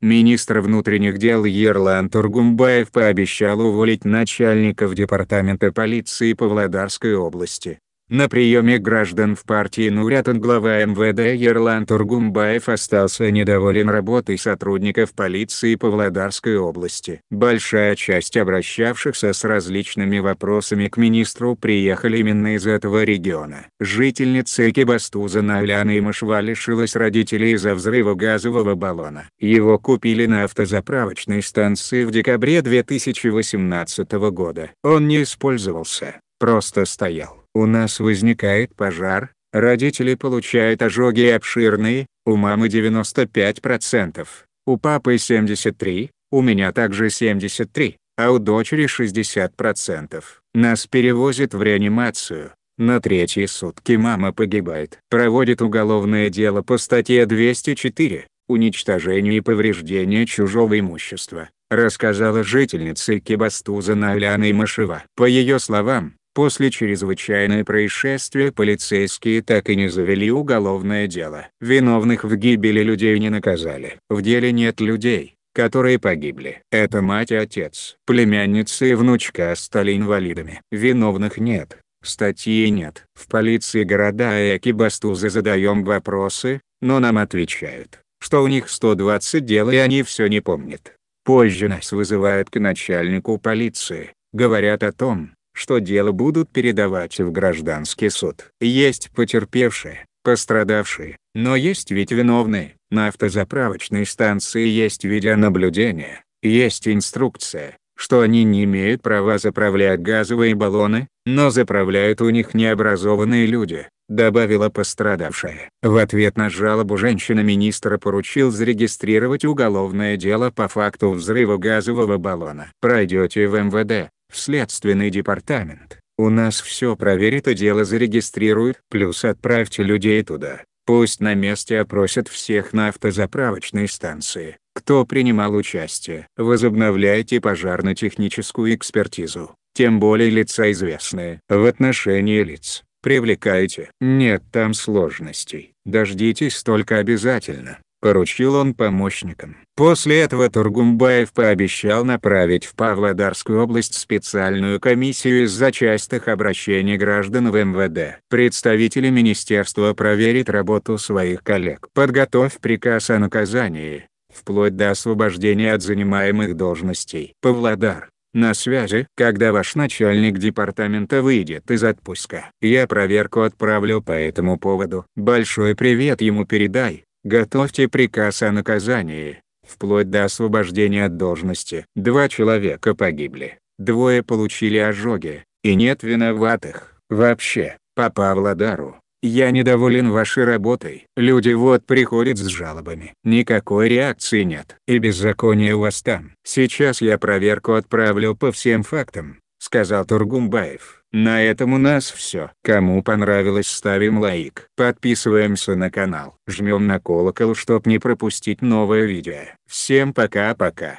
Министр внутренних дел Ерлан Тургумбаев пообещал уволить начальников департамента полиции Павлодарской области. На приеме граждан в партии Нурятан глава МВД Ерлан Тургумбаев остался недоволен работой сотрудников полиции Павлодарской области. Большая часть обращавшихся с различными вопросами к министру приехали именно из этого региона. Жительница Экибастузана Аляна Имашва лишилась родителей из-за взрыва газового баллона. Его купили на автозаправочной станции в декабре 2018 года. Он не использовался, просто стоял. У нас возникает пожар, родители получают ожоги обширные, у мамы 95%, у папы 73%, у меня также 73%, а у дочери 60%. Нас перевозят в реанимацию. На третьи сутки мама погибает. Проводит уголовное дело по статье 204 «Уничтожение и повреждение чужого имущества», рассказала жительница Кибастуза Наляна Имашева. По ее словам, После чрезвычайное происшествие полицейские так и не завели уголовное дело. Виновных в гибели людей не наказали. В деле нет людей, которые погибли. Это мать и отец. Племянница и внучка стали инвалидами. Виновных нет. Статьи нет. В полиции города Экибастузы задаем вопросы, но нам отвечают, что у них 120 дел и они все не помнят. Позже нас вызывают к начальнику полиции, говорят о том, что дело будут передавать в гражданский суд. Есть потерпевшие, пострадавшие, но есть ведь виновные. На автозаправочной станции есть видеонаблюдение, есть инструкция, что они не имеют права заправлять газовые баллоны, но заправляют у них необразованные люди, добавила пострадавшая. В ответ на жалобу женщина-министра поручил зарегистрировать уголовное дело по факту взрыва газового баллона. Пройдете в МВД, в следственный департамент. У нас все проверят и дело зарегистрируют. Плюс отправьте людей туда. Пусть на месте опросят всех на автозаправочной станции, кто принимал участие. Возобновляйте пожарно-техническую экспертизу, тем более лица известные. В отношении лиц, привлекайте. Нет там сложностей. Дождитесь только обязательно, поручил он помощникам. После этого Тургумбаев пообещал направить в Павлодарскую область специальную комиссию из-за частых обращений граждан в МВД. Представители министерства проверят работу своих коллег. Подготовь приказ о наказании, вплоть до освобождения от занимаемых должностей. Павлодар. На связи, когда ваш начальник департамента выйдет из отпуска. Я проверку отправлю по этому поводу. Большой привет ему передай, готовьте приказ о наказании, вплоть до освобождения от должности. Два человека погибли, двое получили ожоги, и нет виноватых. Вообще, по Павлодару, я недоволен вашей работой. Люди вот приходят с жалобами. Никакой реакции нет. И беззаконие у вас там. Сейчас я проверку отправлю по всем фактам, сказал Тургумбаев. На этом у нас все. Кому понравилось ставим лайк. Подписываемся на канал. Жмем на колокол, чтоб не пропустить новое видео. Всем пока-пока.